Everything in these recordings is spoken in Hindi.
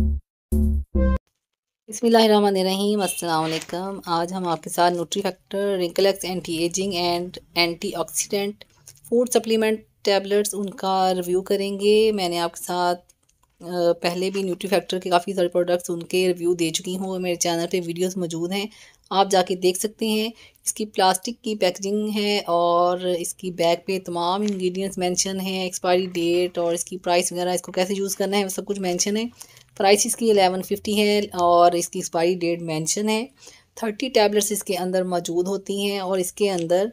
बसमीम अल्लाम आज हम आपके साथ nutri factor wrinklax anti aging and antioxidant food supplement tablets उनका रिव्यू करेंगे मैंने आपके साथ पहले भी न्यूट्री फैक्टर के काफ़ी सारे प्रोडक्ट्स उनके रिव्यू दे चुकी हूँ मेरे चैनल पे वीडियोस मौजूद हैं आप जाके देख सकते हैं इसकी प्लास्टिक की पैकेजिंग है और इसकी बैग पे तमाम इंग्रेडिएंट्स मेंशन हैं एक्सपायरी डेट और इसकी प्राइस वगैरह इसको कैसे यूज़ करना है सब कुछ मैंशन है प्राइस इसकी एलेवन फिफ्टी है और इसकी एक्सपायरी डेट मैंशन है थर्टी टैबलेट्स इसके अंदर मौजूद होती हैं और इसके अंदर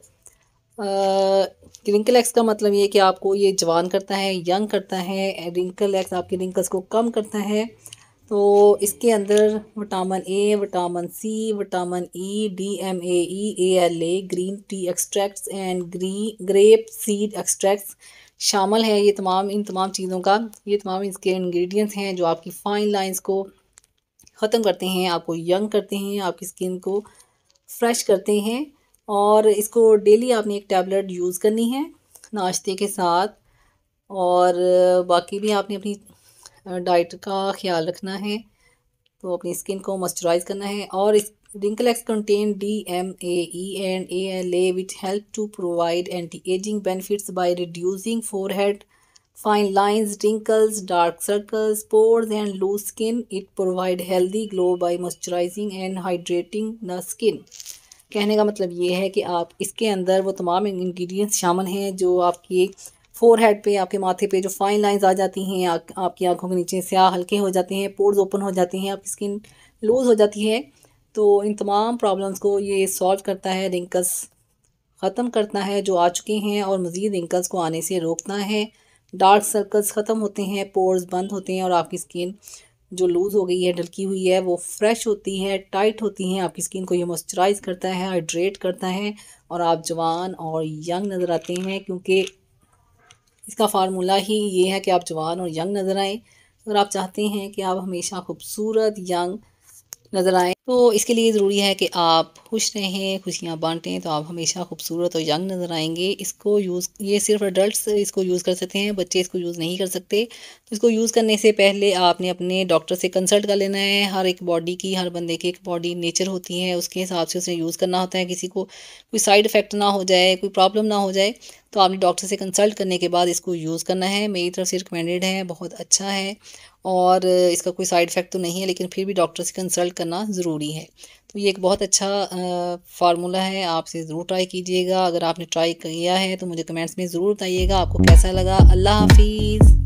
कि रिंकल एक्स का मतलब ये कि आपको ये जवान करता है यंग करता है रिंकल एक्स आपके रिंकल्स को कम करता है तो इसके अंदर vitamin A vitamin C vitamin E D M A E A L A green tea extracts and ग्री ग्रेप सीड एक्सट्रैक्ट्स शामिल है ये तमाम इन तमाम चीज़ों का ये तमाम इसके इंग्रेडिएंट्स हैं जो आपकी फाइन लाइंस को ख़त्म करते हैं आपको यंग करते हैं आपकी स्किन को फ्रेश करते हैं और इसको डेली आपने एक टैबलेट यूज़ करनी है नाश्ते के साथ और बाकी भी आपने अपनी डाइट का ख्याल रखना है तो अपनी स्किन को मॉइस्चराइज करना है और इस wrinkle X contain D M A and A L A which help to provide anti aging benefits by reducing forehead fine lines wrinkles dark circles pores and loose skin it provide healthy glow by moisturising and hydrating the skin कहने का मतलब ये है कि आप इसके अंदर वो तमाम इंग्रेडिएंट्स शामिल हैं जो आपकी फोर हेड पे आपके माथे पे जो फाइन लाइंस आ जाती हैं आ, आपकी आंखों के नीचे स्याह हल्के हो जाते हैं पोर्स ओपन हो जाते हैं आपकी स्किन लूज़ हो जाती है तो इन तमाम प्रॉब्लम्स को ये सॉल्व करता है रिंकल्स ख़त्म करता है जो आ चुके हैं और मज़ीद रिंकल्स को आने से रोकता है डार्क सर्कल्स ख़त्म होते हैं पोर्स बंद होते हैं और आपकी स्किन जो लूज़ हो गई है ढलकी हुई है वो फ्रेश होती है टाइट होती हैं आपकी स्किन को ये मॉइस्चराइज़ करता है हाइड्रेट करता है और आप जवान और यंग नज़र आते हैं क्योंकि इसका फार्मूला ही ये है कि आप जवान और यंग नज़र आएँ अगर आप चाहते हैं कि आप हमेशा खूबसूरत यंग नज़र आए तो इसके लिए ज़रूरी है कि आप खुश रहें खुशियाँ बांटें तो आप हमेशा खूबसूरत और यंग नज़र आएंगे इसको यूज़ ये सिर्फ अडल्ट इसको यूज़ कर सकते हैं बच्चे इसको यूज़ नहीं कर सकते तो इसको यूज़ करने से पहले आपने अपने डॉक्टर से कंसल्ट कर लेना है हर एक बॉडी की हर बंदे की एक बॉडी नेचर होती है उसके हिसाब से उसे यूज़ करना होता है किसी को कोई साइड इफ़ेक्ट ना हो जाए कोई प्रॉब्लम ना हो जाए तो आपने डॉक्टर से कंसल्ट करने के बाद इसको यूज़ करना है मेरी तरफ से रिकमेंडेड है बहुत अच्छा है और इसका कोई साइड इफ़ेक्ट तो नहीं है लेकिन फिर भी डॉक्टर से कंसल्ट करना ज़रूरी है तो ये एक बहुत अच्छा फार्मूला है आप इसे ज़रूर ट्राई कीजिएगा अगर आपने ट्राई किया है तो मुझे कमेंट्स में ज़रूर बताइएगा आपको कैसा लगा अल्लाह हाफिज़